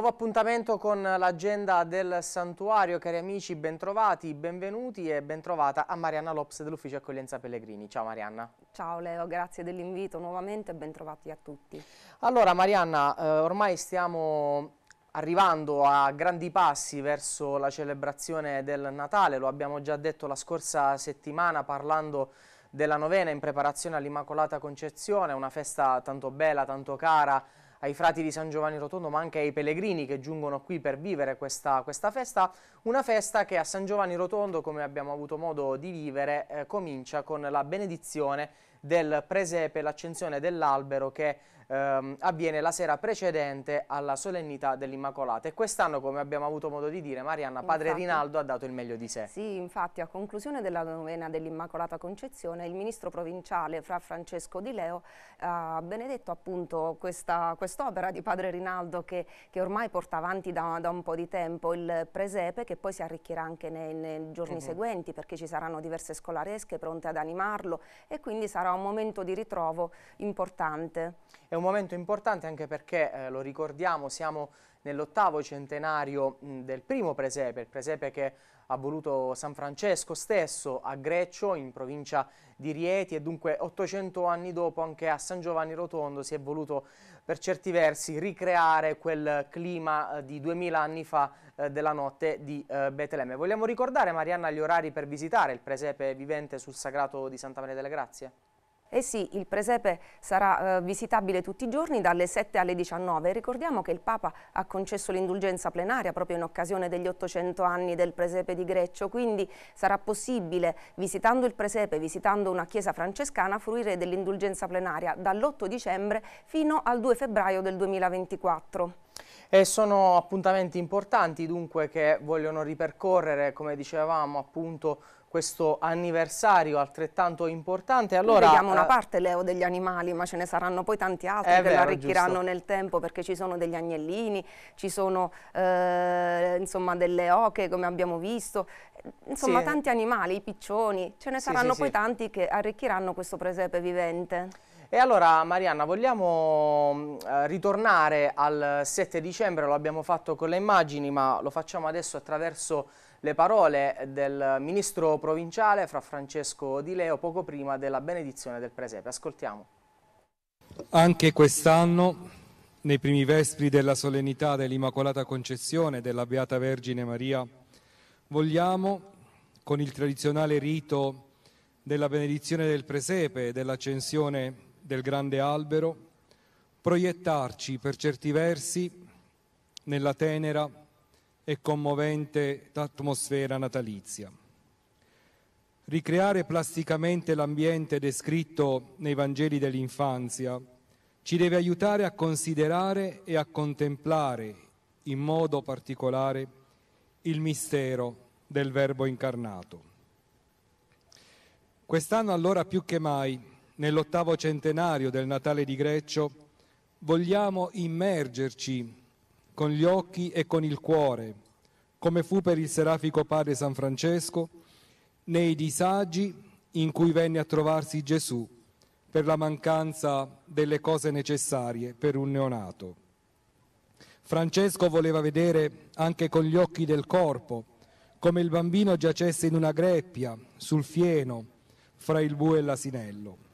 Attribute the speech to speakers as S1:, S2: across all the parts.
S1: Nuovo appuntamento con l'agenda del santuario, cari amici, bentrovati, benvenuti e bentrovata a Marianna Lopes dell'Ufficio Accoglienza Pellegrini. Ciao Marianna.
S2: Ciao Leo, grazie dell'invito nuovamente e bentrovati a tutti.
S1: Allora Marianna, eh, ormai stiamo arrivando a grandi passi verso la celebrazione del Natale, lo abbiamo già detto la scorsa settimana parlando della novena in preparazione all'Immacolata Concezione, una festa tanto bella, tanto cara, ai frati di San Giovanni Rotondo ma anche ai pellegrini che giungono qui per vivere questa, questa festa, una festa che a San Giovanni Rotondo, come abbiamo avuto modo di vivere, eh, comincia con la benedizione del presepe, l'accensione dell'albero che ehm, avviene la sera precedente alla solennità dell'Immacolata e quest'anno come abbiamo avuto modo di dire Marianna infatti, padre Rinaldo ha dato il meglio di sé.
S2: Sì infatti a conclusione della novena dell'Immacolata Concezione il ministro provinciale Fra Francesco Di Leo ha benedetto appunto quest'opera quest di padre Rinaldo che, che, ormai porta avanti da, da, un po' di tempo il presepe che poi si arricchirà anche nei, nei giorni mm -hmm. seguenti perché ci saranno diverse scolaresche pronte ad animarlo e quindi sarà un momento di ritrovo importante. È un momento importante anche perché, eh,
S1: lo ricordiamo, siamo nell'ottavo centenario mh, del primo presepe, il presepe che ha voluto San Francesco stesso a Greccio in provincia di Rieti e dunque 800 anni dopo anche a San Giovanni Rotondo si è voluto per certi versi ricreare quel clima eh, di 2000 anni fa eh, della notte di eh, Betlemme. Vogliamo ricordare Marianna gli orari per visitare il presepe vivente sul sagrato di Santa Maria delle Grazie?
S2: Eh sì, il presepe sarà eh, visitabile tutti i giorni dalle 7 alle 19. Ricordiamo che il Papa ha concesso l'indulgenza plenaria proprio in occasione degli 800 anni del presepe di Greccio, quindi sarà possibile, visitando il presepe, visitando una chiesa francescana, fruire dell'indulgenza plenaria dall'8 dicembre fino al 2 febbraio del 2024.
S1: E sono appuntamenti importanti dunque che vogliono ripercorrere, come dicevamo, appunto questo anniversario altrettanto importante. Allora, Noi vediamo una eh,
S2: parte, Leo, degli animali, ma ce ne saranno poi tanti altri che vero, arricchiranno giusto. nel tempo, perché ci sono degli agnellini, ci sono eh, insomma, delle oche, come abbiamo visto, insomma sì. tanti animali, i piccioni, ce ne saranno sì, poi tanti che arricchiranno questo presepe vivente.
S1: E allora Marianna, vogliamo mm, eh, ritornare al 7 dicembre, lo abbiamo fatto con le immagini, ma lo facciamo adesso attraverso le parole del ministro provinciale fra Francesco Di Leo poco prima della benedizione del presepe. Ascoltiamo.
S3: Anche quest'anno, nei primi vespri della solennità dell'Immacolata Concezione della Beata Vergine Maria, vogliamo, con il tradizionale rito della benedizione del presepe e dell'accensione del grande albero, proiettarci per certi versi nella tenera e commovente atmosfera natalizia. Ricreare plasticamente l'ambiente descritto nei Vangeli dell'infanzia ci deve aiutare a considerare e a contemplare in modo particolare il mistero del Verbo incarnato. Quest'anno allora più che mai nell'ottavo centenario del Natale di Greccio, vogliamo immergerci con gli occhi e con il cuore, come fu per il serafico padre San Francesco, nei disagi in cui venne a trovarsi Gesù per la mancanza delle cose necessarie per un neonato. Francesco voleva vedere anche con gli occhi del corpo come il bambino giacesse in una greppia, sul fieno, fra il bue e l'asinello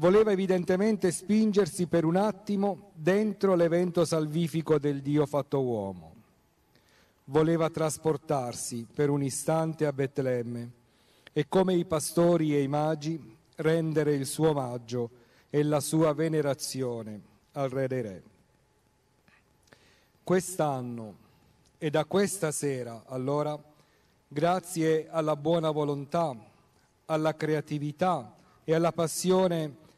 S3: voleva evidentemente spingersi per un attimo dentro l'evento salvifico del Dio fatto uomo. Voleva trasportarsi per un istante a Betlemme e come i pastori e i magi rendere il suo omaggio e la sua venerazione al Re dei Re. Quest'anno e da questa sera, allora, grazie alla buona volontà, alla creatività e alla passione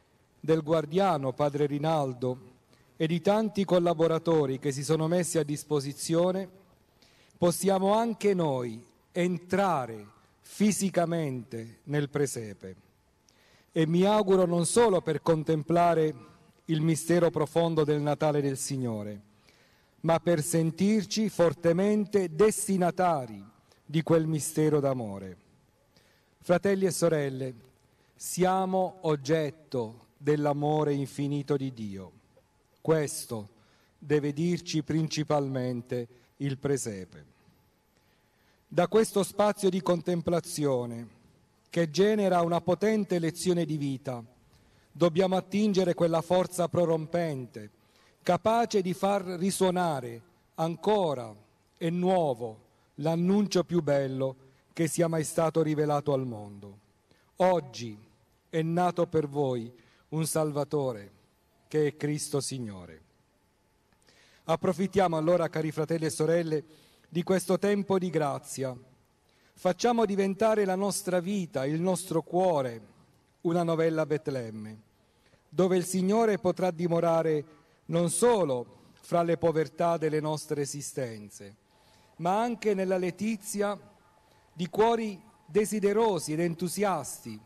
S3: del guardiano padre Rinaldo e di tanti collaboratori che si sono messi a disposizione, possiamo anche noi entrare fisicamente nel presepe. E mi auguro non solo per contemplare il mistero profondo del Natale del Signore, ma per sentirci fortemente destinatari di quel mistero d'amore. Fratelli e sorelle, siamo oggetto dell'amore infinito di Dio. Questo deve dirci principalmente il presepe. Da questo spazio di contemplazione, che genera una potente lezione di vita, dobbiamo attingere quella forza prorompente, capace di far risuonare ancora e nuovo l'annuncio più bello che sia mai stato rivelato al mondo. Oggi è nato per voi un Salvatore, che è Cristo Signore. Approfittiamo allora, cari fratelli e sorelle, di questo tempo di grazia. Facciamo diventare la nostra vita, il nostro cuore, una novella Betlemme, dove il Signore potrà dimorare non solo fra le povertà delle nostre esistenze, ma anche nella letizia di cuori desiderosi ed entusiasti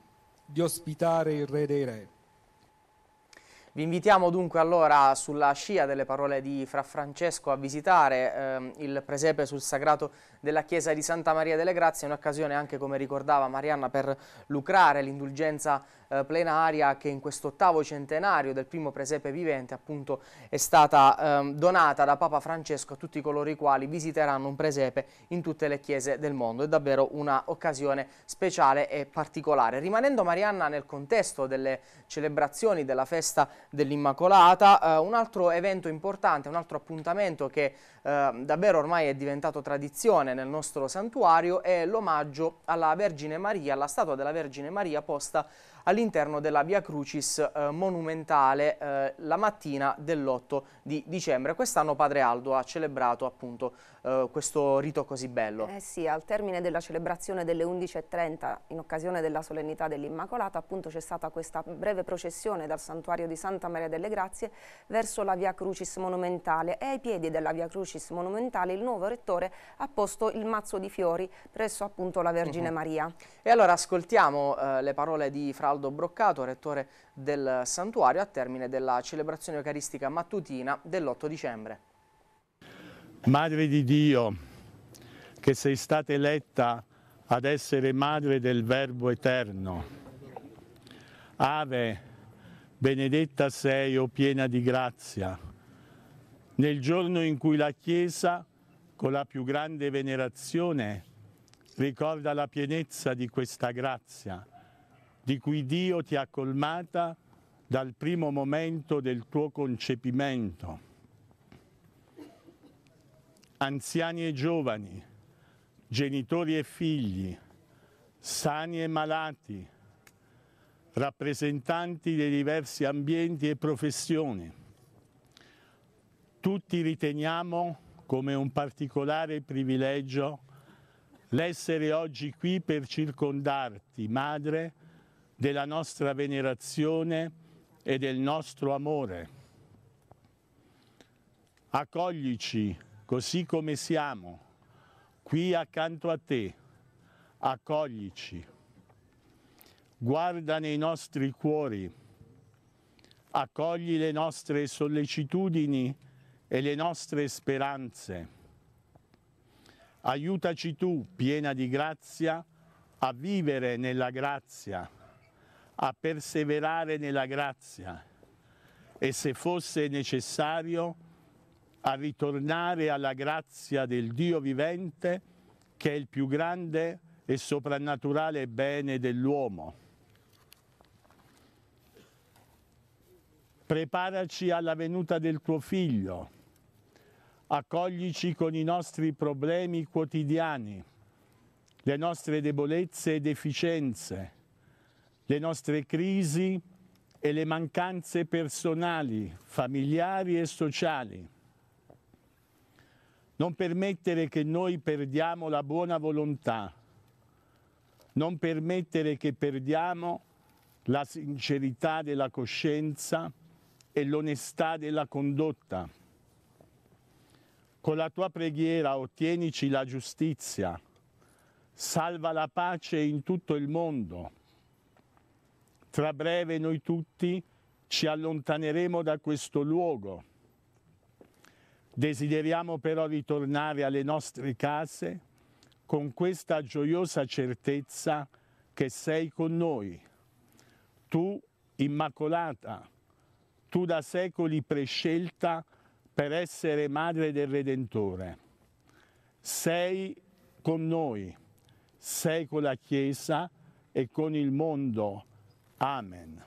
S3: di ospitare il Re dei Re. Vi invitiamo dunque allora sulla scia delle
S1: parole di Fra Francesco a visitare eh, il presepe sul sagrato della chiesa di Santa Maria delle Grazie, un'occasione anche come ricordava Marianna per lucrare l'indulgenza eh, plenaria che in questo ottavo centenario del primo presepe vivente appunto è stata eh, donata da Papa Francesco a tutti coloro i quali visiteranno un presepe in tutte le chiese del mondo. È davvero un'occasione speciale e particolare. Rimanendo Marianna nel contesto delle celebrazioni della festa dell'Immacolata, eh, un altro evento importante, un altro appuntamento che ehm, davvero ormai è diventato tradizione nel nostro santuario è l'omaggio alla Vergine Maria, alla statua della Vergine Maria posta all'interno della Via Crucis eh, monumentale eh, la mattina dell'8 di dicembre. Quest'anno Padre Aldo ha celebrato appunto eh, questo rito così bello. Eh
S2: sì, al termine della celebrazione delle 11.30 in occasione della solennità dell'Immacolata appunto c'è stata questa breve processione dal santuario di Santa Maria delle Grazie verso la Via Crucis Monumentale e ai piedi della Via Crucis Monumentale il nuovo rettore ha posto il mazzo di fiori presso appunto la Vergine uh mhm. -huh. Maria. E
S1: allora ascoltiamo eh, le parole di Fraldo Broccato, rettore del santuario a termine della celebrazione eucaristica mattutina dell'8 dicembre.
S4: Madre di Dio, che sei stata eletta ad essere madre del Verbo Eterno. Ave, benedetta sei o piena di grazia, nel giorno in cui la Chiesa, con la più grande venerazione, ricorda la pienezza di questa grazia, di cui Dio ti ha colmata dal primo momento del tuo concepimento anziani e giovani, genitori e figli, sani e malati, rappresentanti dei diversi ambienti e professioni. Tutti riteniamo come un particolare privilegio l'essere oggi qui per circondarti, Madre, della nostra venerazione e del nostro amore. Accoglici così come siamo, qui accanto a te, accoglici, guarda nei nostri cuori, accogli le nostre sollecitudini e le nostre speranze. Aiutaci tu, piena di grazia, a vivere nella grazia, a perseverare nella grazia e se fosse necessario, a ritornare alla grazia del Dio vivente che è il più grande e soprannaturale bene dell'uomo. Preparaci alla venuta del tuo figlio, accoglici con i nostri problemi quotidiani, le nostre debolezze e deficienze, le nostre crisi e le mancanze personali, familiari e sociali non permettere che noi perdiamo la buona volontà, non permettere che perdiamo la sincerità della coscienza e l'onestà della condotta. Con la tua preghiera ottienici la giustizia, salva la pace in tutto il mondo. Tra breve noi tutti ci allontaneremo da questo luogo Desideriamo però ritornare alle nostre case con questa gioiosa certezza che sei con noi. Tu, Immacolata, tu da secoli prescelta per essere madre del Redentore. Sei con noi, sei con la Chiesa e con il mondo. Amen.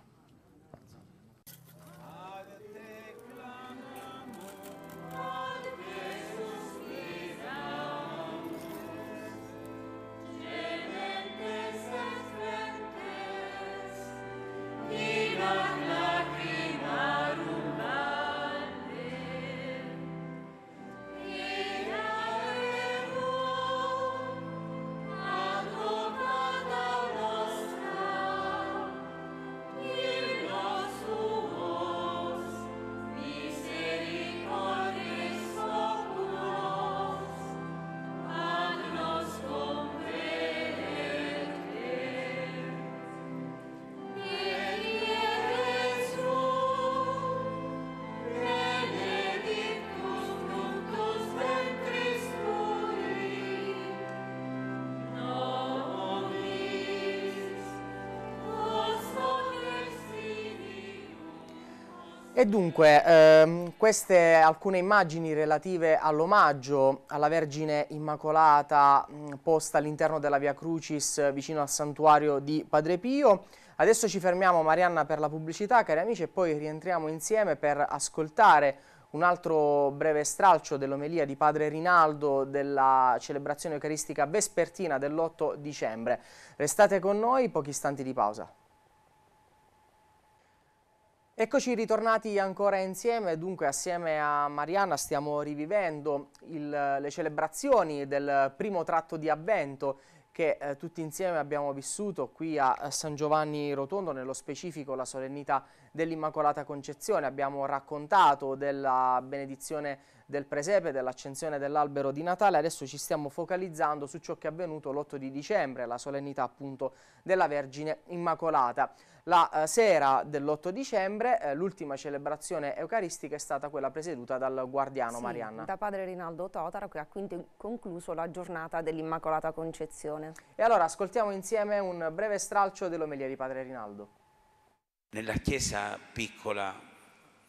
S1: E dunque, ehm, queste alcune immagini relative all'omaggio alla Vergine Immacolata mh, posta all'interno della Via Crucis vicino al santuario di Padre Pio. Adesso ci fermiamo Marianna per la pubblicità, cari amici, e poi rientriamo insieme per ascoltare un altro breve stralcio dell'omelia di Padre Rinaldo della celebrazione eucaristica vespertina dell'8 dicembre. Restate con noi, pochi istanti di pausa. Eccoci ritornati ancora insieme, dunque assieme a Mariana stiamo rivivendo il, le celebrazioni del primo tratto di avvento che eh, tutti insieme abbiamo vissuto qui a eh, San Giovanni Rotondo, nello specifico la solennità dell'Immacolata Concezione. Abbiamo raccontato della benedizione del presepe, dell'accensione dell'albero di Natale, adesso ci stiamo focalizzando su ciò che è avvenuto l'8 di dicembre, la solennità appunto della Vergine Immacolata. La eh, sera dell'8 dicembre eh, l'ultima celebrazione eucaristica è stata quella presieduta dal guardiano sì, Marianna. da
S2: padre Rinaldo Totaro che ha quindi concluso la giornata dell'Immacolata Concezione. E allora ascoltiamo insieme un breve stralcio dell'omelia di padre Rinaldo.
S5: Nella chiesa piccola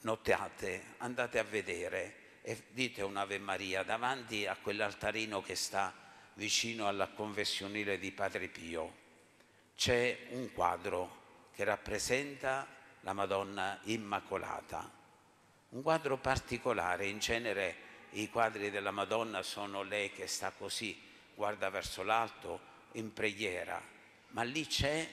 S5: notate, andate a vedere e dite un'Ave Maria davanti a quell'altarino che sta vicino alla confessionile di Padre Pio. C'è un quadro che rappresenta la Madonna Immacolata. Un quadro particolare, in genere i quadri della Madonna sono lei che sta così, guarda verso l'alto in preghiera, ma lì c'è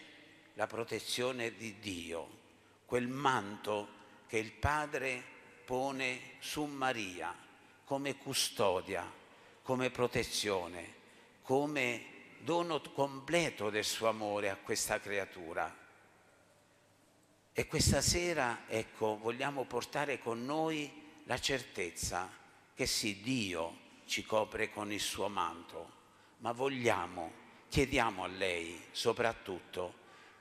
S5: la protezione di Dio, quel manto che il Padre pone su Maria come custodia, come protezione, come dono completo del suo amore a questa creatura. E questa sera, ecco, vogliamo portare con noi la certezza che sì, Dio ci copre con il suo manto, ma vogliamo, chiediamo a lei soprattutto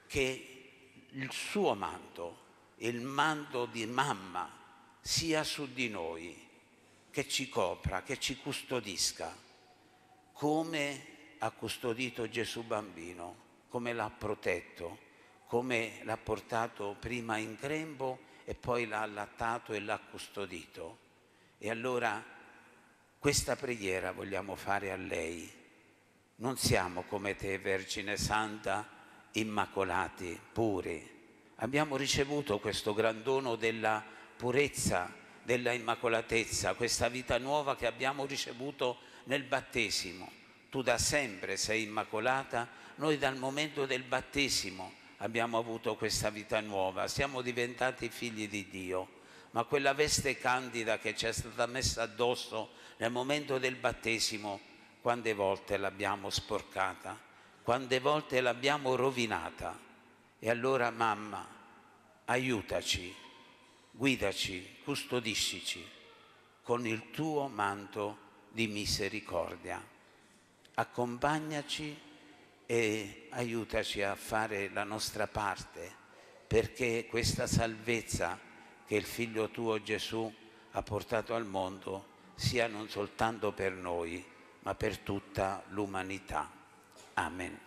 S5: che il suo manto, il manto di mamma, sia su di noi, che ci copra, che ci custodisca, come ha custodito Gesù bambino, come l'ha protetto come l'ha portato prima in grembo e poi l'ha allattato e l'ha custodito. E allora questa preghiera vogliamo fare a lei. Non siamo come te, Vergine Santa, immacolati, puri. Abbiamo ricevuto questo gran dono della purezza, della immacolatezza, questa vita nuova che abbiamo ricevuto nel battesimo. Tu da sempre sei immacolata, noi dal momento del battesimo abbiamo avuto questa vita nuova, siamo diventati figli di Dio, ma quella veste candida che ci è stata messa addosso nel momento del battesimo, quante volte l'abbiamo sporcata, quante volte l'abbiamo rovinata. E allora mamma, aiutaci, guidaci, custodiscici con il tuo manto di misericordia. Accompagnaci e aiutaci a fare la nostra parte perché questa salvezza che il figlio tuo Gesù ha portato al mondo sia non soltanto per noi, ma per tutta l'umanità. Amen.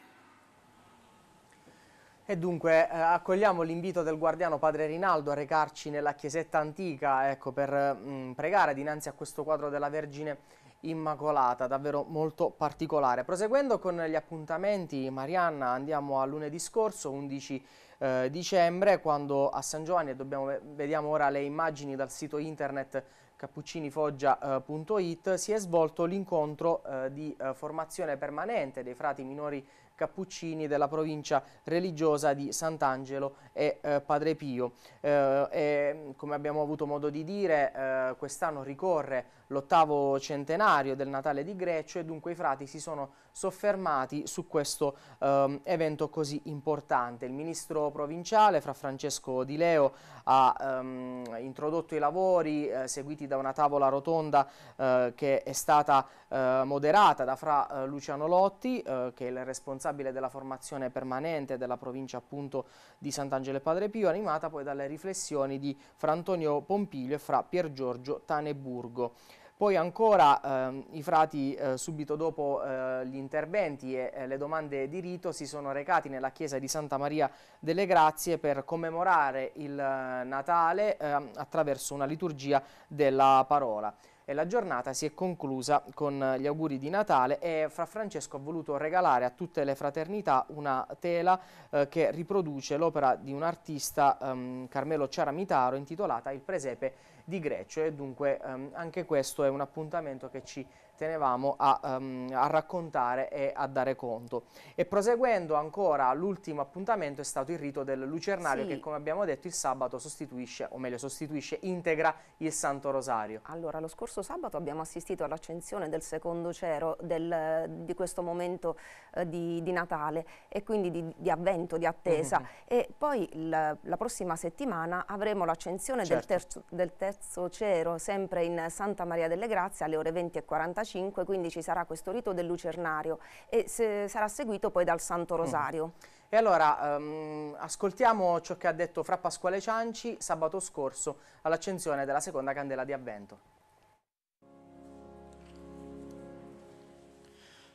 S1: E dunque eh, accogliamo l'invito del guardiano padre Rinaldo a recarci nella chiesetta antica ecco, per mh, mm, pregare dinanzi a questo quadro della Vergine Immacolata, davvero molto particolare. Proseguendo con gli appuntamenti, Marianna, andiamo a lunedì scorso, 11 eh, dicembre, quando a San Giovanni, dobbiamo, vediamo ora le immagini dal sito internet cappuccinifoggia.it, si è svolto l'incontro eh, di eh, formazione permanente dei frati minori Cappuccini della provincia religiosa di Sant'Angelo e eh, Padre Pio. Eh, e, come abbiamo avuto modo di dire, eh, quest'anno ricorre l'ottavo centenario del Natale di Greccio e dunque i frati si sono soffermati su questo eh, evento così importante. Il ministro provinciale Fra Francesco Di Leo ha ehm, introdotto i lavori eh, seguiti da una tavola rotonda eh, che è stata eh, moderata da Fra eh, Luciano Lotti eh, che è il responsabile della formazione permanente della provincia appunto di Sant'Angelo e Padre Pio animata poi dalle riflessioni di Fra Antonio Pompilio e Fra Piergiorgio Taneburgo. Poi ancora eh, i frati eh, subito dopo eh, gli interventi e eh, le domande di rito si sono recati nella chiesa di Santa Maria delle Grazie per commemorare il eh, Natale ehm, attraverso una liturgia della parola. E la giornata si è conclusa con gli auguri di Natale e Fra Francesco ha voluto regalare a tutte le fraternità una tela eh, che riproduce l'opera di un artista ehm, Carmelo Ciaramitaro intitolata Il presepe di Grecia e dunque ehm, anche questo è un appuntamento che ci tenevamo a, um, a, raccontare e a dare conto. E proseguendo ancora, l'ultimo appuntamento è stato il rito del lucernario sì. che come abbiamo detto il sabato sostituisce, o meglio sostituisce, integra il Santo Rosario.
S2: Allora, lo scorso sabato abbiamo assistito all'accensione del secondo cero del, di questo momento eh, di, di, Natale e quindi di, di avvento, di attesa mm -hmm. e poi la, la, prossima settimana avremo l'accensione certo. del, del terzo cero sempre in Santa Maria delle Grazie alle ore 20 e 45 15.45, quindi ci sarà questo rito del lucernario e se, sarà seguito poi dal Santo mm. Rosario. Mm. E allora um, ascoltiamo ciò che ha detto
S1: Fra Pasquale Cianci sabato scorso all'accensione della seconda candela di avvento.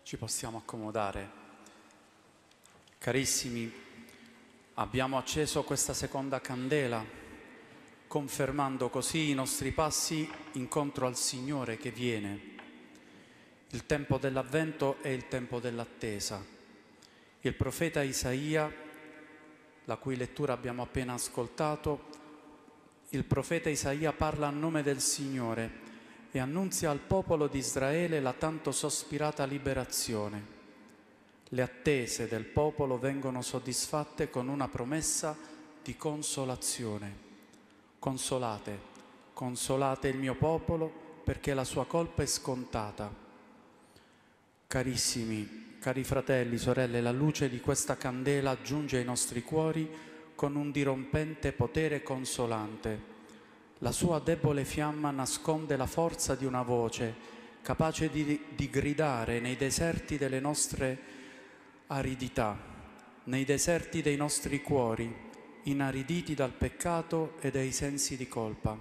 S6: Ci possiamo accomodare. Carissimi, abbiamo acceso questa seconda candela, confermando così i nostri passi incontro al Signore che viene il tempo dell'avvento è il tempo dell'attesa. Il profeta Isaia, la cui lettura abbiamo appena ascoltato, il profeta Isaia parla a nome del Signore e annunzia al popolo di Israele la tanto sospirata liberazione. Le attese del popolo vengono soddisfatte con una promessa di consolazione. Consolate, consolate il mio popolo perché la sua colpa è scontata Carissimi, cari fratelli, sorelle, la luce di questa candela giunge ai nostri cuori con un dirompente potere consolante. La sua debole fiamma nasconde la forza di una voce capace di, di gridare nei deserti delle nostre aridità, nei deserti dei nostri cuori, inariditi dal peccato e dai sensi di colpa.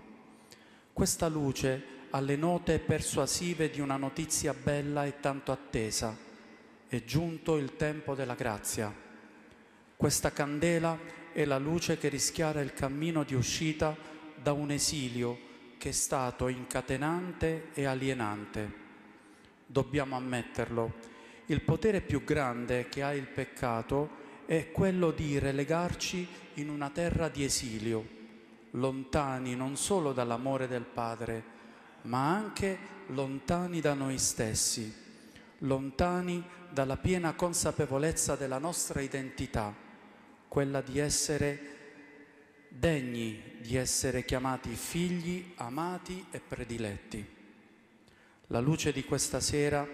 S6: Questa luce alle note persuasive di una notizia bella e tanto attesa. È giunto il tempo della grazia. Questa candela è la luce che rischiara il cammino di uscita da un esilio che è stato incatenante e alienante. Dobbiamo ammetterlo, il potere più grande che ha il peccato è quello di relegarci in una terra di esilio, lontani non solo dall'amore del Padre, ma anche lontani da noi stessi, lontani dalla piena consapevolezza della nostra identità, quella di essere degni di essere chiamati figli amati e prediletti. La luce di questa sera,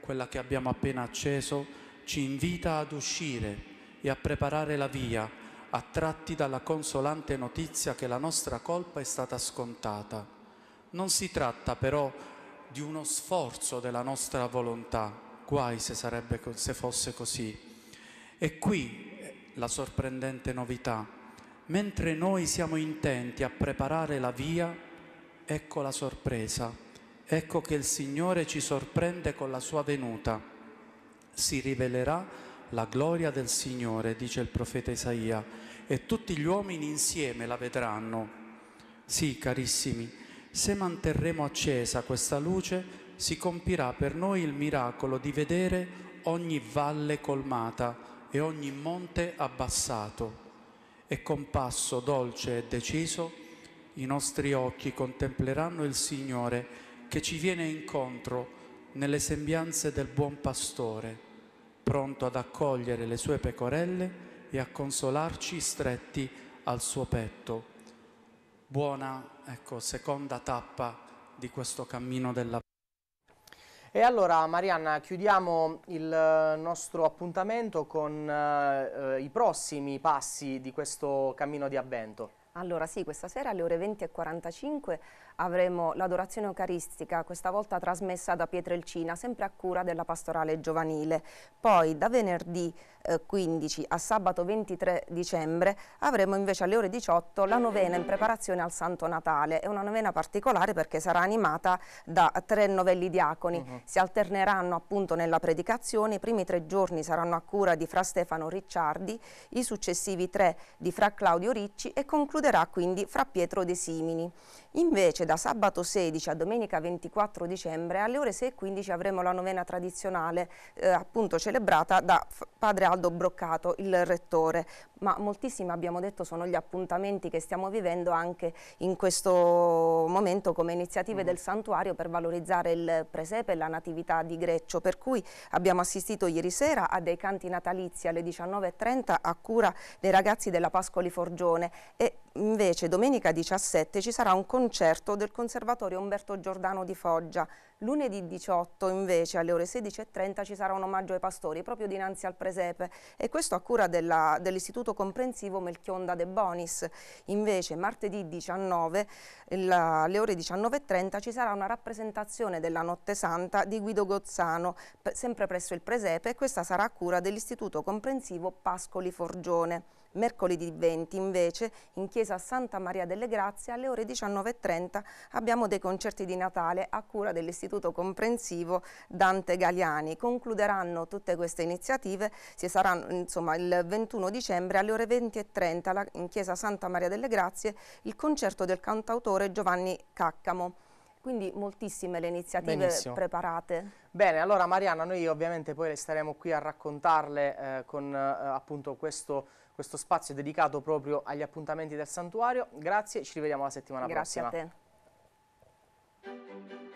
S6: quella che abbiamo appena acceso, ci invita ad uscire e a preparare la via, attratti dalla consolante notizia che la nostra colpa è stata scontata non si tratta però di uno sforzo della nostra volontà, guai se, sarebbe, se fosse così. E qui eh, la sorprendente novità, mentre noi siamo intenti a preparare la via, ecco la sorpresa, ecco che il Signore ci sorprende con la sua venuta. Si rivelerà la gloria del Signore, dice il profeta Isaia, e tutti gli uomini insieme la vedranno. Sì, carissimi, se manterremo accesa questa luce, si compirà per noi il miracolo di vedere ogni valle colmata e ogni monte abbassato. E con passo dolce e deciso, i nostri occhi contempleranno il Signore che ci viene incontro nelle sembianze del buon pastore, pronto ad accogliere le sue pecorelle e a consolarci stretti al suo petto buona ecco, seconda tappa di questo cammino della
S1: e allora Marianna chiudiamo il eh, nostro appuntamento con eh, i prossimi passi di questo cammino di
S2: avvento. Allora sì, questa sera alle ore 20.45 avremo l'adorazione eucaristica, questa volta trasmessa da Pietrelcina, sempre a cura della pastorale giovanile. Poi da venerdì eh, 15 a sabato 23 dicembre avremo invece alle ore 18 la novena in preparazione al Santo Natale. È una novena particolare perché sarà animata da tre novelli diaconi. Uh mm-hmm. -huh. Si alterneranno appunto nella predicazione, i primi tre giorni saranno a cura di Fra Stefano Ricciardi, i successivi tre di Fra Claudio Ricci e concluderà quindi Fra Pietro De Simini. Invece da sabato 16 a domenica 24 dicembre alle ore 6.15 avremo la novena tradizionale eh, appunto celebrata da padre Aldo Broccato, il rettore. Ma moltissimi abbiamo detto sono gli appuntamenti che stiamo vivendo anche in questo momento come iniziative mm. del santuario per valorizzare il presepe e la natività di Greccio. Per cui abbiamo assistito ieri sera a dei canti natalizi alle 19.30 a cura dei ragazzi della Pascoli Forgione e Invece domenica 17 ci sarà un concerto del Conservatorio Umberto Giordano di Foggia. Lunedì 18 invece alle ore 16.30 ci sarà un omaggio ai pastori proprio dinanzi al presepe e questo a cura dell'istituto dell comprensivo Melchionda De Bonis. Invece martedì 19 la, alle ore 19.30 ci sarà una rappresentazione della Notte Santa di Guido Gozzano sempre presso il presepe e questa sarà a cura dell'istituto comprensivo Pascoli Forgione. Mercoledì 20 invece in chiesa Santa Maria delle Grazie alle ore 19.30 abbiamo dei concerti di Natale a cura dell'Istituto Comprensivo Dante Galiani. Concluderanno tutte queste iniziative, si saranno insomma, il 21 dicembre alle ore 20.30 in chiesa Santa Maria delle Grazie il concerto del cantautore Giovanni Caccamo. Quindi moltissime le iniziative Benissimo. preparate.
S1: Bene, allora Mariana, noi ovviamente poi staremo qui a raccontarle eh, con eh, appunto questo, questo, spazio dedicato proprio agli appuntamenti del santuario. Grazie, ci rivediamo la settimana Grazie prossima. Grazie a te.